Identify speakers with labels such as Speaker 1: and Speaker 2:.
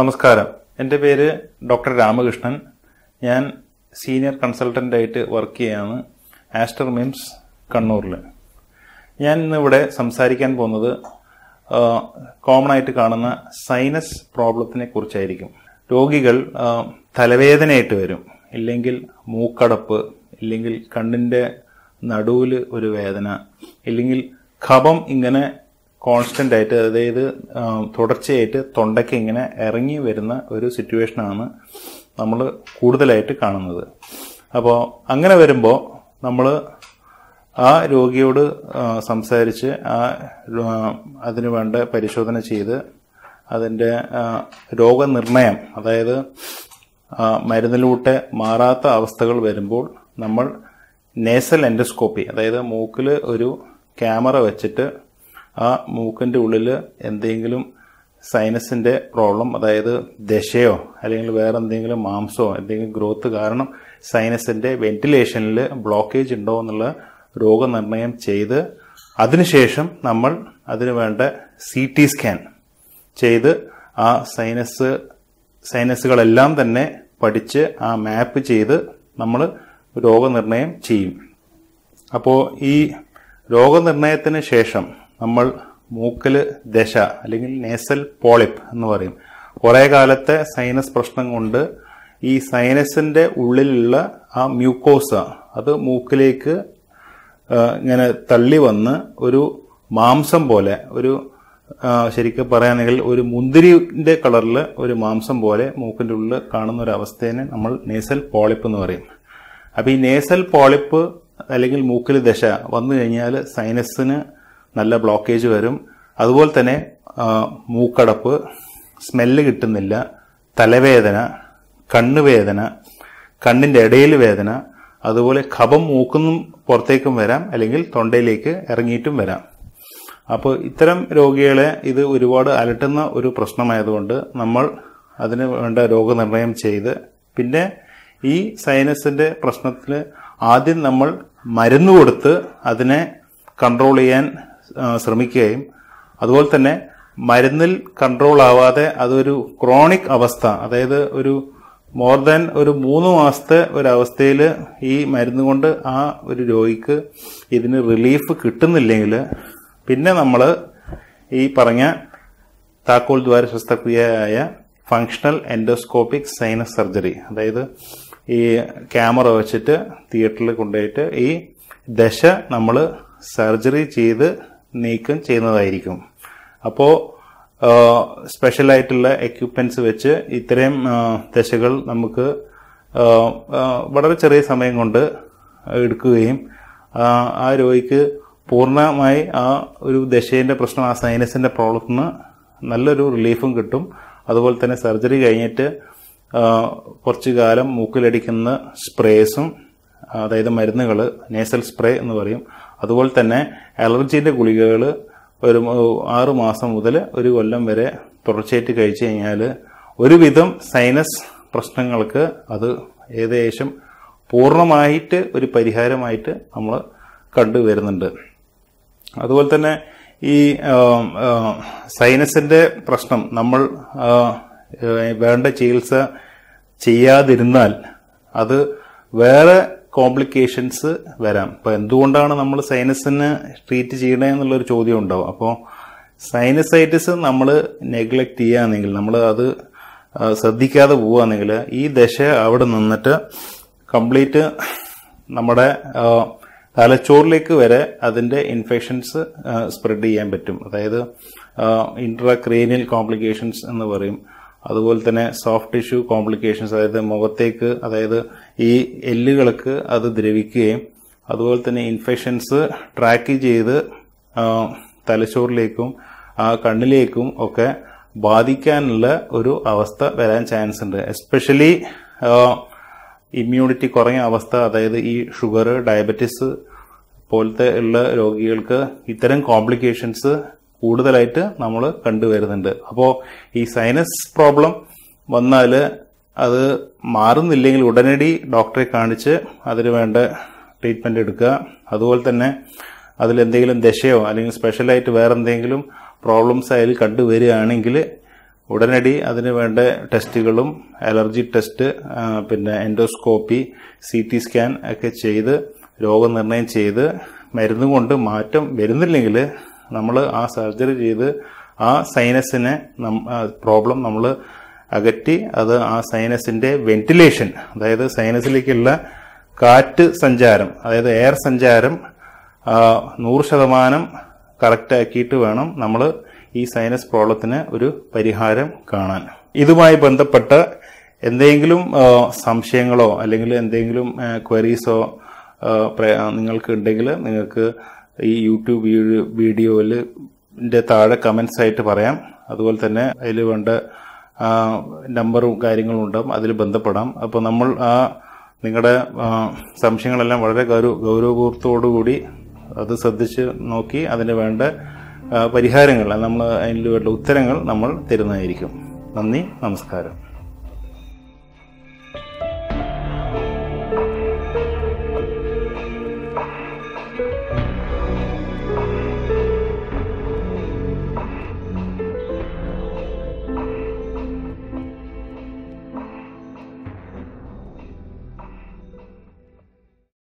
Speaker 1: നമസ്കാരം എൻ്റെ പേര് ഡോക്ടർ രാമകൃഷ്ണൻ ഞാൻ സീനിയർ കൺസൾട്ടൻ്റായിട്ട് വർക്ക് ചെയ്യാണ് ആസ്റ്റർ മിംസ് കണ്ണൂരിൽ ഞാൻ ഇന്നിവിടെ സംസാരിക്കാൻ പോകുന്നത് കോമൺ ആയിട്ട് കാണുന്ന സൈനസ് പ്രോബ്ലത്തിനെ കുറിച്ചായിരിക്കും രോഗികൾ തലവേദനയായിട്ട് വരും ഇല്ലെങ്കിൽ മൂക്കടപ്പ് ഇല്ലെങ്കിൽ കണ്ണിൻ്റെ നടുവിൽ ഒരു വേദന ഇല്ലെങ്കിൽ ഖപം ഇങ്ങനെ കോൺസ്റ്റന്റ് ആയിട്ട് അതായത് തുടർച്ചയായിട്ട് തൊണ്ടയ്ക്ക് ഇങ്ങനെ ഇറങ്ങി വരുന്ന ഒരു സിറ്റുവേഷനാണ് നമ്മൾ കൂടുതലായിട്ട് കാണുന്നത് അപ്പോൾ അങ്ങനെ വരുമ്പോൾ നമ്മൾ ആ രോഗിയോട് സംസാരിച്ച് ആ അതിനുവേണ്ട വേണ്ട പരിശോധന ചെയ്ത് അതിൻ്റെ രോഗനിർണയം അതായത് മരുന്നിലൂടെ മാറാത്ത അവസ്ഥകൾ വരുമ്പോൾ നമ്മൾ നേസൽ എൻഡോസ്കോപ്പി അതായത് മൂക്കിൽ ഒരു ക്യാമറ വെച്ചിട്ട് ആ മൂക്കിൻ്റെ ഉള്ളിൽ എന്തെങ്കിലും സൈനസിൻ്റെ പ്രോബ്ലം അതായത് ദശയോ അല്ലെങ്കിൽ വേറെ എന്തെങ്കിലും മാംസമോ എന്തെങ്കിലും ഗ്രോത്ത് കാരണം സൈനസിൻ്റെ വെന്റിലേഷനിൽ ബ്ലോക്കേജ് ഉണ്ടോ എന്നുള്ള രോഗനിർണയം ചെയ്ത് അതിനുശേഷം നമ്മൾ അതിനു വേണ്ട സി ടി സ്കാൻ ചെയ്ത് ആ സൈനസ് സൈനസുകളെല്ലാം തന്നെ പഠിച്ച് ആ മാപ്പ് ചെയ്ത് നമ്മൾ രോഗനിർണയം ചെയ്യും അപ്പോൾ ഈ രോഗനിർണയത്തിന് ശേഷം നമ്മൾ മൂക്കല് ദശ അല്ലെങ്കിൽ നേസൽ പോളിപ്പ് എന്ന് പറയും കുറേ കാലത്തെ സൈനസ് പ്രശ്നം കൊണ്ട് ഈ സൈനസിന്റെ ഉള്ളിലുള്ള ആ മ്യൂക്കോസ അത് മൂക്കിലേക്ക് ഇങ്ങനെ തള്ളി വന്ന് ഒരു മാംസം പോലെ ഒരു ശരിക്കും പറയുകയാണെങ്കിൽ ഒരു മുന്തിരിന്റെ കളറിൽ ഒരു മാംസം പോലെ മൂക്കിൻ്റെ ഉള്ളിൽ കാണുന്ന ഒരു അവസ്ഥയെ നമ്മൾ നേസൽ പോളിപ്പ് എന്ന് പറയും അപ്പോൾ ഈ നേസൽ പോളിപ്പ് അല്ലെങ്കിൽ മൂക്കിൽ ദശ വന്നു കഴിഞ്ഞാൽ സൈനസിന് നല്ല ബ്ലോക്കേജ് വരും അതുപോലെ തന്നെ മൂക്കടപ്പ് സ്മെല്ല് കിട്ടുന്നില്ല തലവേദന കണ്ണുവേദന കണ്ണിൻ്റെ ഇടയിൽ വേദന അതുപോലെ കപം മൂക്കുന്നും പുറത്തേക്കും വരാം അല്ലെങ്കിൽ തൊണ്ടയിലേക്ക് ഇറങ്ങിയിട്ടും വരാം അപ്പോൾ ഇത്തരം രോഗികളെ ഇത് ഒരുപാട് അലട്ടുന്ന ഒരു പ്രശ്നമായതുകൊണ്ട് നമ്മൾ അതിന് വേണ്ട രോഗനിർണയം ചെയ്ത് പിന്നെ ഈ സൈനസിൻ്റെ പ്രശ്നത്തിൽ ആദ്യം നമ്മൾ മരുന്ന് കൊടുത്ത് അതിനെ കൺട്രോൾ ചെയ്യാൻ ശ്രമിക്കുകയും അതുപോലെ തന്നെ മരുന്നിൽ കൺട്രോൾ ആവാതെ അതൊരു ക്രോണിക് അവസ്ഥ അതായത് ഒരു മോർ ദാൻ ഒരു മൂന്ന് മാസത്തെ അവസ്ഥയിൽ ഈ മരുന്ന് കൊണ്ട് ആ ഒരു രോഗിക്ക് ഇതിന് റിലീഫ് കിട്ടുന്നില്ലെങ്കിൽ പിന്നെ നമ്മൾ ഈ പറഞ്ഞ താക്കോൽ ദ്വാര ശസ്ത്രക്രിയയായ ഫങ്ഷണൽ എൻഡോസ്കോപ്പിക് സൈനസ് സർജറി അതായത് ഈ ക്യാമറ വെച്ചിട്ട് തിയേറ്ററിൽ കൊണ്ടുപോയിട്ട് ഈ ദശ നമ്മൾ സർജറി ചെയ്ത് നീക്കം ചെയ്യുന്നതായിരിക്കും അപ്പോൾ സ്പെഷ്യലായിട്ടുള്ള എക്യുപ്മെൻറ്റ്സ് വെച്ച് ഇത്രയും ദശകൾ നമുക്ക് വളരെ ചെറിയ സമയം കൊണ്ട് എടുക്കുകയും ആ രോഗിക്ക് പൂർണ്ണമായി ആ ഒരു ദശേൻ്റെ പ്രശ്നം ആ സൈനസിൻ്റെ പ്രോബ്ലത്തിന് നല്ലൊരു റിലീഫും കിട്ടും അതുപോലെ തന്നെ സർജറി കഴിഞ്ഞിട്ട് കുറച്ചു കാലം മൂക്കിലടിക്കുന്ന സ്പ്രേസും അതായത് മരുന്നുകൾ നേസൽ സ്പ്രേ എന്ന് പറയും അതുപോലെ തന്നെ അലർജീൻ്റെ ഗുളികകൾ ഒരു ആറ് മാസം മുതൽ ഒരു കൊല്ലം വരെ തുടർച്ചയായിട്ട് കഴിച്ചു കഴിഞ്ഞാൽ ഒരുവിധം സൈനസ് പ്രശ്നങ്ങൾക്ക് അത് ഏകദേശം പൂർണ്ണമായിട്ട് ഒരു പരിഹാരമായിട്ട് നമ്മൾ കണ്ടുവരുന്നുണ്ട് അതുപോലെ തന്നെ ഈ സൈനസിൻ്റെ പ്രശ്നം നമ്മൾ വേണ്ട ചികിത്സ ചെയ്യാതിരുന്നാൽ അത് വേറെ കോംപ്ലിക്കേഷൻസ് വരാം അപ്പോൾ എന്തുകൊണ്ടാണ് നമ്മൾ സൈനസിന് ട്രീറ്റ് ചെയ്യണേ എന്നുള്ളൊരു ചോദ്യം ഉണ്ടാവും അപ്പോൾ സൈനസൈറ്റിസ് നമ്മൾ നെഗ്ലക്ട് ചെയ്യുകയാണെങ്കിൽ നമ്മൾ അത് ശ്രദ്ധിക്കാതെ പോവുകയാണെങ്കിൽ ഈ ദശ അവിടെ നിന്നിട്ട് കംപ്ലീറ്റ് നമ്മുടെ തലച്ചോറിലേക്ക് വരെ അതിൻ്റെ ഇൻഫെക്ഷൻസ് സ്പ്രെഡ് ചെയ്യാൻ പറ്റും അതായത് ഇൻട്രാക്രേനിയൽ കോംപ്ലിക്കേഷൻസ് എന്ന് പറയും അതുപോലെ തന്നെ സോഫ്റ്റ് ടിഷ്യൂ കോംപ്ലിക്കേഷൻസ് അതായത് മുഖത്തേക്ക് അതായത് ഈ എല്ലുകൾക്ക് അത് ദ്രവിക്കുകയും അതുപോലെ തന്നെ ഇൻഫെക്ഷൻസ് ട്രാക്ക് ചെയ്ത് തലച്ചോറിലേക്കും കണ്ണിലേക്കും ഒക്കെ ബാധിക്കാനുള്ള ഒരു അവസ്ഥ വരാൻ ചാൻസ് ഉണ്ട് എസ്പെഷ്യലി ഇമ്മ്യൂണിറ്റി കുറഞ്ഞ അവസ്ഥ അതായത് ഈ ഷുഗർ ഡയബറ്റിസ് പോലത്തെ ഉള്ള രോഗികൾക്ക് ഇത്തരം കോംപ്ലിക്കേഷൻസ് കൂടുതലായിട്ട് നമ്മൾ കണ്ടുവരുന്നുണ്ട് അപ്പോൾ ഈ സൈനസ് പ്രോബ്ലം വന്നാൽ അത് മാറുന്നില്ലെങ്കിൽ ഉടനടി ഡോക്ടറെ കാണിച്ച് അതിന് വേണ്ട ട്രീറ്റ്മെന്റ് എടുക്കുക അതുപോലെ തന്നെ അതിലെന്തെങ്കിലും ദശയോ അല്ലെങ്കിൽ സ്പെഷ്യലായിട്ട് വേറെ എന്തെങ്കിലും പ്രോബ്ലംസ് അതിൽ കണ്ടുവരികയാണെങ്കിൽ ഉടനടി അതിന് വേണ്ട ടെസ്റ്റുകളും അലർജി ടെസ്റ്റ് പിന്നെ എൻഡോസ്കോപ്പി സി ടി സ്കാൻ ഒക്കെ ചെയ്ത് രോഗനിർണയം ചെയ്ത് മരുന്നുകൊണ്ട് മാറ്റം വരുന്നില്ലെങ്കിൽ നമ്മൾ ആ സർജറി ചെയ്ത് ആ സൈനസിനെ പ്രോബ്ലം നമ്മൾ അകറ്റി അത് ആ സൈനസിന്റെ വെന്റിലേഷൻ അതായത് സൈനസിലേക്കുള്ള കാറ്റ് സഞ്ചാരം അതായത് എയർ സഞ്ചാരം നൂറ് ശതമാനം കറക്റ്റാക്കിയിട്ട് വേണം നമ്മൾ ഈ സൈനസ് പ്രോബ്ലത്തിന് ഒരു പരിഹാരം കാണാൻ ഇതുമായി ബന്ധപ്പെട്ട എന്തെങ്കിലും സംശയങ്ങളോ അല്ലെങ്കിൽ എന്തെങ്കിലും ക്വരീസോ നിങ്ങൾക്ക് ഉണ്ടെങ്കിൽ നിങ്ങൾക്ക് ഈ യൂട്യൂബ് വീഡിയോയിൽ താഴെ കമൻസ് ആയിട്ട് പറയാം അതുപോലെ തന്നെ അതിൽ വേണ്ട നമ്പറും കാര്യങ്ങളും ഉണ്ടാവും അതിൽ ബന്ധപ്പെടാം അപ്പോൾ നമ്മൾ ആ നിങ്ങളുടെ സംശയങ്ങളെല്ലാം വളരെ ഗൗരവ കൂടി അത് ശ്രദ്ധിച്ച് നോക്കി അതിന് വേണ്ട പരിഹാരങ്ങൾ നമ്മൾ വേണ്ട ഉത്തരങ്ങൾ നമ്മൾ തരുന്നതായിരിക്കും നന്ദി നമസ്കാരം